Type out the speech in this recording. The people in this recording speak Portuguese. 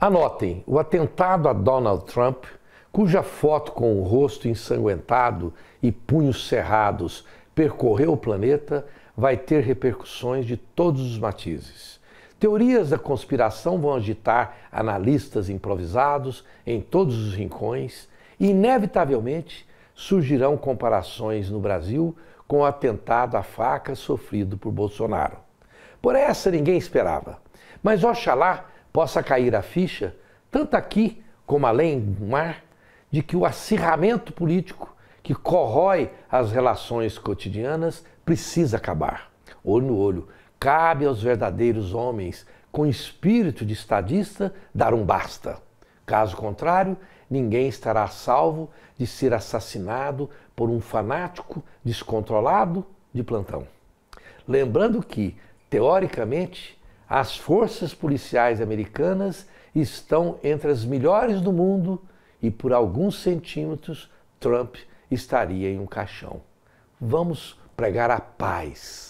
Anotem: o atentado a Donald Trump, cuja foto com o rosto ensanguentado e punhos cerrados percorreu o planeta, vai ter repercussões de todos os matizes. Teorias da conspiração vão agitar analistas improvisados em todos os rincões e, inevitavelmente, surgirão comparações no Brasil com o atentado à faca sofrido por Bolsonaro. Por essa ninguém esperava. Mas oxalá possa cair a ficha, tanto aqui como além do mar, de que o acirramento político que corrói as relações cotidianas precisa acabar. Olho no olho, cabe aos verdadeiros homens, com espírito de estadista, dar um basta. Caso contrário, ninguém estará salvo de ser assassinado por um fanático descontrolado de plantão. Lembrando que, teoricamente, as forças policiais americanas estão entre as melhores do mundo e por alguns centímetros Trump estaria em um caixão. Vamos pregar a paz.